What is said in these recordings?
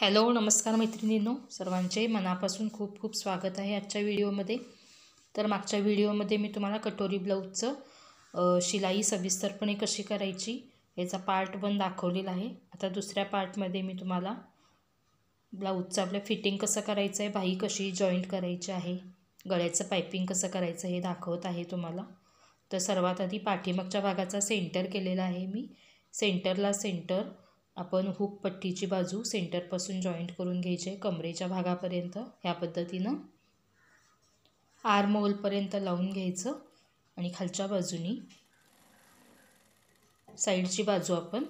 Hello नमस्कार मैत्रिणीनो सर्वांचे मनापासून खूप खूप स्वागत आहे आजच्या व्हिडिओमध्ये तर मागच्या व्हिडिओमध्ये मी तुम्हाला कटोरी ब्लाऊजचं शिलाई सविस्तरपणे कशी करायची याचा पार्ट वन दाखवलेला आहे आता दुसऱ्या पार्टमध्ये मी तुम्हाला ब्लाऊजचं आपलं फिटिंग कसं करायचं आहे बाई कशी जॉईंट करायची आहे गळ्याचं पायपिंग कसं करायचं हे दाखवत आहे तुम्हाला तर सर्वात आधी पाठीमागच्या भागाचा सेंटर केलेला आहे मी सेंटरला सेंटर आपण हुक पट्टीची बाजू सेंटरपासून जॉईंट करून घ्यायची आहे कमरेच्या भागापर्यंत ह्या पद्धतीनं आर्मोलपर्यंत लावून घ्यायचं आणि खालच्या बाजूनी साईडची बाजू आपण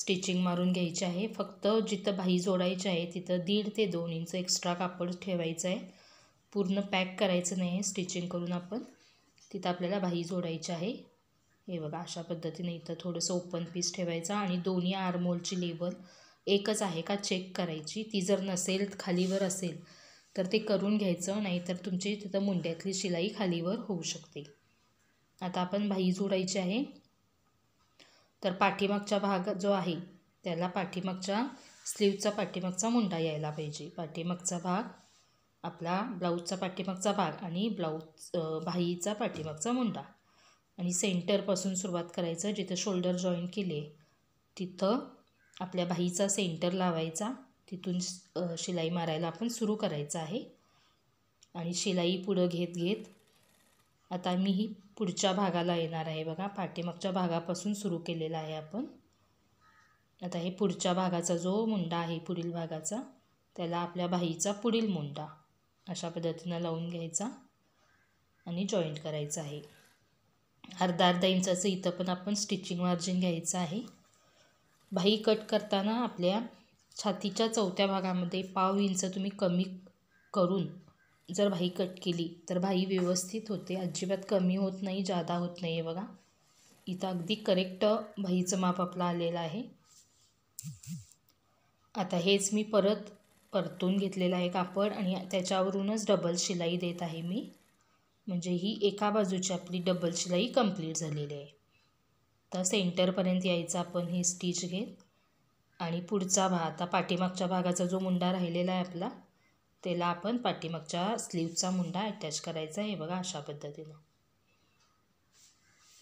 स्टिचिंग मारून घ्यायची आहे फक्त जिथं भाई जोडायची आहे तिथं दीड ते दोन इंच एक्स्ट्रा कापड ठेवायचं आहे पूर्ण पॅक करायचं नाही आहे स्टिचिंग करून आपण तिथं आपल्याला भाई जोडायची आहे हे बघा अशा पद्धतीने इथं थोडंसं ओपन पीस ठेवायचं आणि दोन्ही आरमोलची लेवल एकच आहे का चेक करायची ती जर नसेल खालीवर असेल तर ते करून घ्यायचं नाहीतर तुमची तिथं मुंड्यातली शिलाई खालीवर होऊ शकते आता आपण भाई जोडायची आहे तर पाठीमागचा भाग जो आहे त्याला पाठीमागच्या स्लीवचा पाठीमागचा मुंडा यायला पाहिजे पाठीमागचा भाग आपला ब्लाऊजचा पाठीमागचा भाग आणि ब्लाऊज भाईचा पाठीमागचा मुंडा आणि सेंटरपासून सुरुवात करायचं जिथं शोल्डर जॉईन केले तिथं आपल्या बाईचा सेंटर लावायचा तिथून शिलाई मारायला आपण सुरू करायचं आहे आणि शिलाई पुढं घेत घेत आता मी ही पुढच्या भागाला येणार आहे बघा पाठीमागच्या भागापासून सुरू केलेला आहे आपण आता हे पुढच्या भागाचा जो मुंडा आहे पुढील भागाचा त्याला आपल्या बाईचा पुढील मुंडा अशा पद्धतीनं लावून घ्यायचा आणि जॉईंट करायचं आहे अर्धा अर्धा इंचाचं इथं पण आपण स्टिचिंग मार्जिन घ्यायचं आहे भाई कट करताना आपल्या छातीच्या चौथ्या भागामध्ये पाव इंच तुम्ही कमी करून जर भाई कट केली तर भाई व्यवस्थित होते अजिबात कमी होत नाही जादा होत नाही आहे बघा इथं अगदी करेक्ट भाईचं माप आपलं आलेलं आहे आता हेच मी परत परतून घेतलेलं आहे कापड आणि त्याच्यावरूनच डबल शिलाई देत आहे मी म्हणजे ही एका बाजूची आपली डबल शिलाई कंप्लीट झालेली आहे तर सेंटरपर्यंत यायचं आपण ही स्टिच घेत आणि पुढचा भाग आता पाठीमागच्या भागाचा जो मुंडा राहिलेला आहे आपला त्याला आपण पाठीमागच्या स्लीवचा मुंडा अटॅच करायचा आहे बघा अशा पद्धतीनं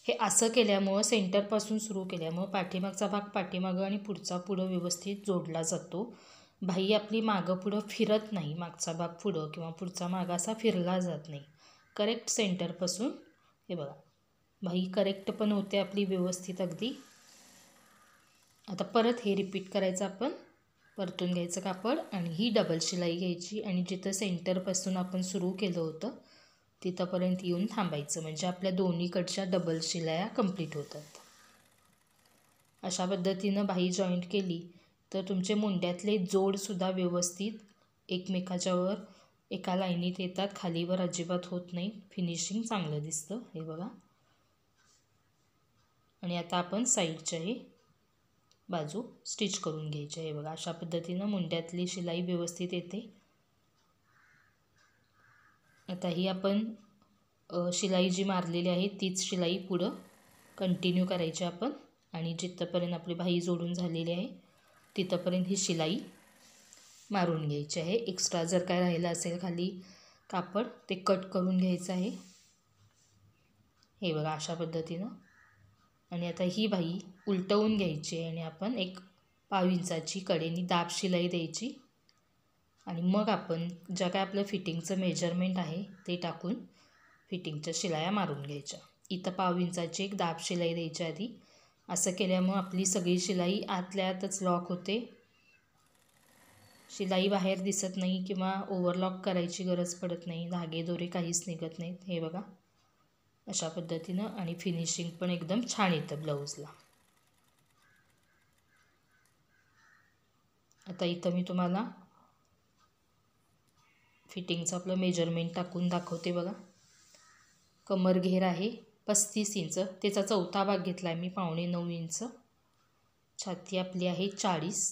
हे असं केल्यामुळं सेंटरपासून सुरू केल्यामुळं पाठीमागचा भाग पाठीमागं आणि पुढचा पुढं व्यवस्थित जोडला जातो बाई आपली मागं पुढं फिरत नाही मागचा भाग पुढं किंवा पुढचा माग असा फिरला जात नाही करेक्ट सेंटरपासून हे बघा भाई करेक्ट पण होते आपली व्यवस्थित अगदी आता परत हे रिपीट करायचं आपण परतून घ्यायचं कापड आणि ही डबल शिलाई घ्यायची आणि जिथं सेंटरपासून आपण सुरू केलं होतं तिथंपर्यंत येऊन थांबायचं म्हणजे आपल्या दोन्हीकडच्या डबल शिलाया कंप्लीट होतात अशा पद्धतीनं भाई जॉईंट केली तर तुमचे मुंड्यातले जोडसुद्धा व्यवस्थित एकमेकाच्यावर एका लाईनीत येतात खालीवर अजिबात होत नाही फिनिशिंग चांगलं दिसतं हे बघा आणि आता आपण हे बाजू स्टिच करून घ्यायची आहे बघा अशा पद्धतीनं मुंड्यातली शिलाई व्यवस्थित येते आता ही आपण शिलाई जी मारलेली आहे तीच शिलाई पुढं कंटिन्यू करायची आपण आणि जिथंपर्यंत आपली भाई जोडून झालेली आहे तिथंपर्यंत ही शिलाई मारून घ्यायचे आहे एक्स्ट्रा जर काय राहिलं असेल खाली कापड ते कट करून घ्यायचं आहे हे बघा अशा पद्धतीनं आणि आता ही बाई उलटवून घ्यायची आणि आपण एक पाव इंचाची कडेनी दाब शिलाई द्यायची आणि मग आपण ज्या काय आपलं फिटिंगचं मेजरमेंट आहे ते टाकून फिटिंगच्या शिलाया मारून घ्यायच्या इथं पाव इंचाची एक दाब शिलाई द्यायची आधी असं केल्यामुळं आपली सगळी शिलाई आतल्या आतच लॉक होते शिलाई बाहेर दिसत नाही किंवा ओव्हरलॉक करायची गरज पडत नाही धागे दोरे काहीच निघत नाहीत हे बघा अशा पद्धतीनं आणि फिनिशिंग पण एकदम छान येतं ब्लाऊजला आता इथं मी तुम्हाला फिटिंगचं आपलं मेजरमेंट टाकून दाखवते बघा कमर घेर आहे पस्तीस इंच त्याचा चौथा भाग घेतला आहे मी पावणे नऊ इंच छाती आपली आहे चाळीस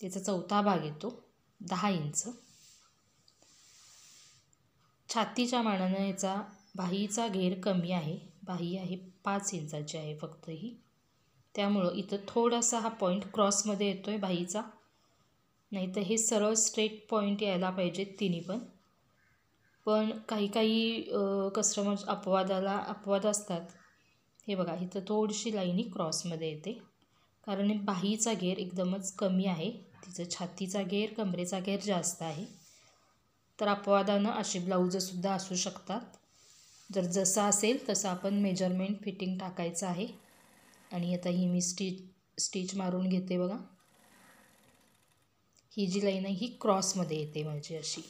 त्याचा चौथा भाग येतो दहा इंच छातीच्या मानानं याचा बाहीचा घेर कमी आहे बाही आहे पाच इंचाची आहे फक्त ही त्यामुळं इथं थोडासा हा पॉईंट क्रॉसमध्ये येतो आहे बाहीचा नाही तर हे सरळ स्ट्रेट पॉईंट यायला पाहिजेत तिन्ही पण पण काही काही कस्टमर्स अपवादाला अपवाद असतात हे बघा इथं थोडीशी लाईनी क्रॉसमध्ये येते कारण बाहीचा घेर एकदमच कमी आहे तिचं छातीचा घेर कमरेचा घेर जास्त आहे तर अपवादानं अशी ब्लाऊजसुद्धा असू शकतात जर जसा असेल तसं आपण मेजरमेंट फिटिंग टाकायचं आहे आणि आता ही मी स्टीच स्टिच मारून घेते बघा ही जी लाईन आहे ही क्रॉसमध्ये येते माझी अशी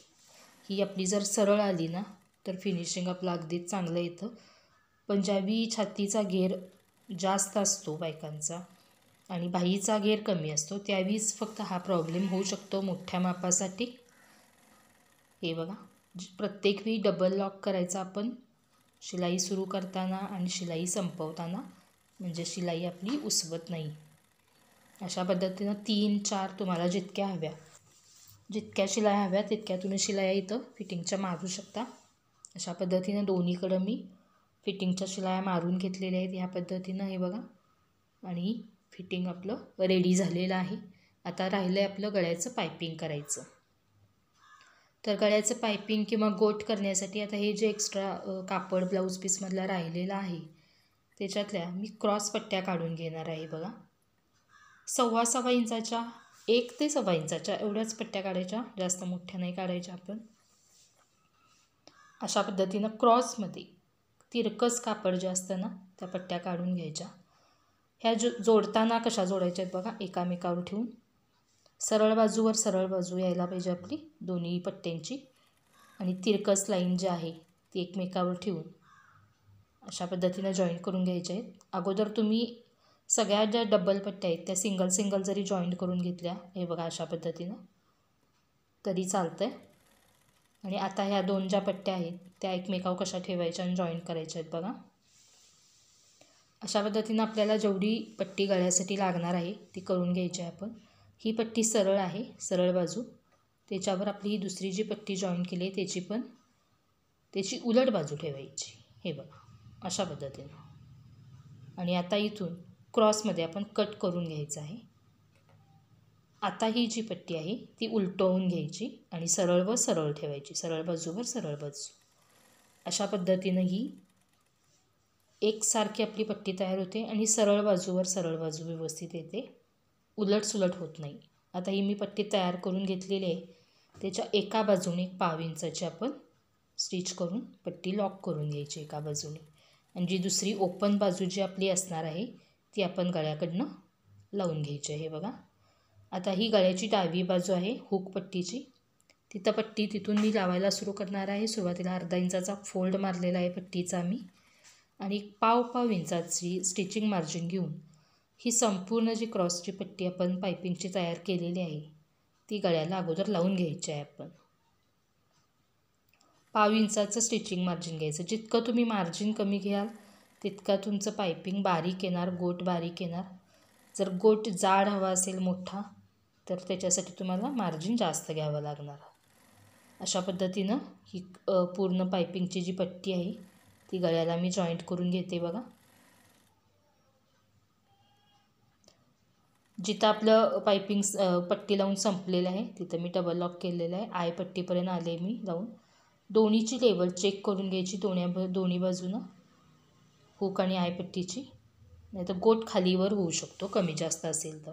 ही आपली जर सरळ आली ना तर फिनिशिंग आपलं अगदीच चांगलं येतं पंजाबी छातीचा घेर जास्त असतो बायकांचा आणि बाईचा गेर कमी असतो त्यावेळीच फक्त हा प्रॉब्लेम होऊ शकतो मोठ्या मापासाठी हे बघा प्रत्येक वेळी डबल लॉक करायचा आपण शिलाई सुरू करताना आणि शिलाई संपवताना म्हणजे शिलाई आपली उसवत नाही अशा पद्धतीनं तीन चार तुम्हाला जितक्या हव्या जितक्या शिलाया हव्या तितक्या तुम्ही शिलाया इथं फिटिंगच्या मारू शकता अशा पद्धतीनं दोन्हीकडं मी फिटिंगच्या शिलाया मारून घेतलेल्या आहेत ह्या पद्धतीनं हे बघा आणि फिटिंग आपलं रेडी झालेलं आहे आता राहिलं आहे आपलं गळ्याचं पायपिंग करायचं तर गळ्याचं पायपिंग किंवा गोट करण्यासाठी आता हे जे एक्स्ट्रा कापड ब्लाऊज पीसमधला राहिलेलं आहे त्याच्यातल्या मी क्रॉस पट्ट्या काढून घेणार आहे बघा सव्वा सव्वा इंचाच्या एक ते सव्वा इंचाच्या एवढ्याच पट्ट्या काढायच्या जास्त मोठ्या नाही काढायच्या आपण अशा पद्धतीनं क्रॉसमध्ये तिरकस कापड जे असतं ना त्या पट्ट्या काढून घ्यायच्या ह्या जो जोडताना कशा जोडायच्या आहेत बघा एकामेकावर ठेवून सरळ बाजूवर सरळ बाजू यायला पाहिजे आपली दोन्ही पट्ट्यांची आणि तिरकस लाईन जी आहे ती एकमेकावर ठेवून अशा पद्धतीनं जॉईन करून घ्यायचे आहेत अगोदर तुम्ही सगळ्या ज्या डबल पट्ट्या आहेत त्या सिंगल सिंगल जरी जॉईन करून घेतल्या हे बघा अशा पद्धतीनं तरी चालतं आहे आणि आता ह्या दोन ज्या पट्ट्या आहेत त्या एकमेकावर कशा ठेवायच्या आणि जॉईन करायच्या आहेत बघा अशा पद्धतीनं आपल्याला जेवढी पट्टी गळ्यासाठी लागणार आहे ती करून घ्यायची आहे आपण ही पट्टी सरळ आहे सरळ बाजू त्याच्यावर आपली ही दुसरी जी पट्टी जॉईन केली आहे त्याची पण त्याची उलट बाजू ठेवायची हे बघा अशा पद्धतीनं आणि आता इथून क्रॉसमध्ये आपण कट करून घ्यायचं आहे आता ही जी पट्टी आहे ती उलटवून घ्यायची आणि सरळ व सरळ ठेवायची सरळ बाजूवर सरळ बाजू अशा पद्धतीनं ही एकसारखी आपली पट्टी तयार होते आणि सरळ बाजूवर सरळ बाजू व्यवस्थित येते उलटसुलट होत नाही आता ही मी पट्टी तयार करून घेतलेली आहे त्याच्या एका बाजूने एक पाव इंचाची आपण स्टिच करून पट्टी लॉक करून घ्यायची एका बाजूने आणि जी दुसरी ओपन बाजू जी आपली असणार आहे ती आपण गळ्याकडनं लावून घ्यायची आहे बघा आता ही गळ्याची डावी बाजू आहे हुक पट्टीची तिथं पट्टी तिथून मी लावायला सुरू करणार आहे सुरुवातीला अर्धा इंचाचा फोल्ड मारलेला आहे पट्टीचा मी आणि पाव पाव इंचाची स्टिचिंग मार्जिन घेऊन ही संपूर्ण जी क्रॉसची पट्टी आपण पायपिंगची तयार केलेली आहे ती गळ्याला अगोदर लावून घ्यायची आहे आपण पाव इंचाचं स्टिचिंग मार्जिन घ्यायचं जितकं तुम्ही मार्जिन कमी घ्याल तितका तुमचं पायपिंग बारीक येणार गोट बारीक येणार जर गोट जाड हवा असेल मोठा तर त्याच्यासाठी तुम्हाला मार्जिन जास्त घ्यावं लागणार अशा पद्धतीनं ही पूर्ण पायपिंगची जी पट्टी आहे ती गळ्याला मी जॉईंट करून घेते बघा जिथं आपलं पायपिंग पट्टी लावून संपलेलं आहे तिथं मी डबल लॉक केलेलं आहे आय पट्टीपर्यंत आले मी लावून दोन्हीची लेवल चेक करून घ्यायची दोन्या दोन्ही बाजूनं हुक आणि आयपट्टीची नाही तर गोट खालीवर होऊ शकतो कमी जास्त असेल तर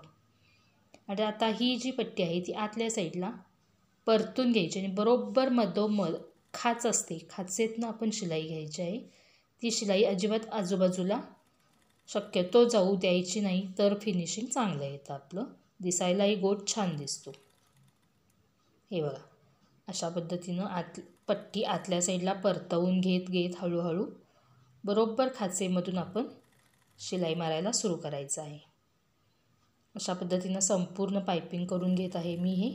आणि आता ही जी पट्टी आहे ती आतल्या साईडला परतून घ्यायची आणि बरोबर मधोमध खाच असते खाचेतनं आपण शिलाई घ्यायची आहे ती शिलाई अजिबात आजूबाजूला शक्यतो जाऊ द्यायची नाही तर फिनिशिंग चांगलं येतं आपलं दिसायलाही गोट छान दिसतो हे बघा अशा पद्धतीनं आत पट्टी आतल्या साईडला परतवून घेत घेत हळूहळू बरोबर खाचेमधून आपण शिलाई मारायला सुरू करायचं आहे अशा पद्धतीनं संपूर्ण पायपिंग करून घेत आहे मी हे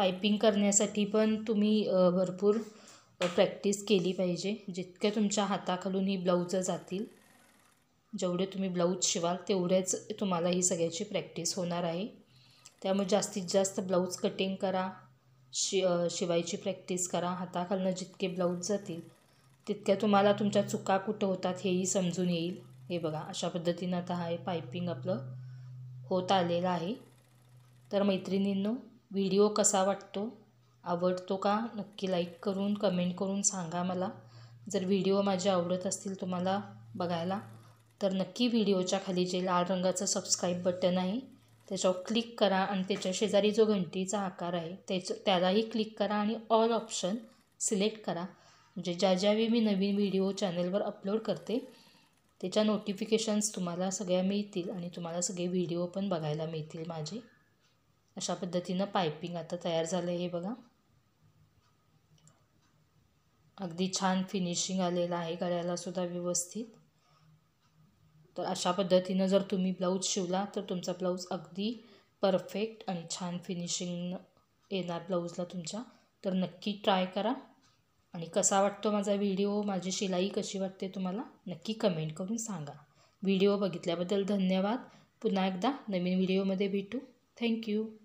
पायपिंग करण्यासाठी पण तुम्ही भरपूर प्रॅक्टिस केली पाहिजे जितक्या तुमच्या हाताखालून ही ब्लाऊजं जातील जेवढे तुम्ही ब्लाऊज शिवाल तेवढेच तुम्हाला ही सगळ्याची प्रॅक्टिस होणार आहे त्यामुळे जास्तीत जास्त ब्लाऊज कटिंग करा शि शिवायची प्रॅक्टिस करा हाताखालनं जितके ब्लाऊज जातील तितक्या तुम्हाला तुमच्या चुका कुठं होतात हेही समजून येईल हे बघा अशा पद्धतीनं आता हा हे पायपिंग आपलं होत आलेलं आहे तर मैत्रिणींनो व्हिडिओ कसा वाटतो आवडतो का नक्की लाईक करून कमेंट करून सांगा मला जर व्हिडिओ माझे आवडत असतील तुम्हाला बघायला तर नक्की व्हिडिओच्या खाली जे लाल रंगाचं सबस्क्राईब बटन आहे त्याच्यावर क्लिक करा आणि त्याच्या शेजारी जो घंटीचा आकार आहे त्याचं त्यालाही क्लिक करा आणि ऑल ऑप्शन सिलेक्ट करा म्हणजे ज्या ज्यावेळी मी नवीन व्हिडिओ चॅनलवर अपलोड करते त्याच्या नोटिफिकेशन्स तुम्हाला सगळ्या मिळतील आणि तुम्हाला सगळे व्हिडिओ पण बघायला मिळतील माझे अशा पद्धतीनं पायपिंग आता तयार झालं हे बघा अगदी छान फिनिशिंग आलेलं आहे गळ्यालासुद्धा व्यवस्थित तर अशा पद्धतीनं जर तुम्ही ब्लाऊज शिवला तर तुमचा ब्लाऊज अगदी परफेक्ट आणि छान फिनिशिंग येणार ब्लाऊजला तुमच्या तर नक्की ट्राय करा आणि कसा वाटतो माझा व्हिडिओ माझी शिलाई कशी वाटते तुम्हाला नक्की कमेंट करून सांगा व्हिडिओ बघितल्याबद्दल धन्यवाद पुन्हा एकदा नवीन व्हिडिओमध्ये भेटू Thank you.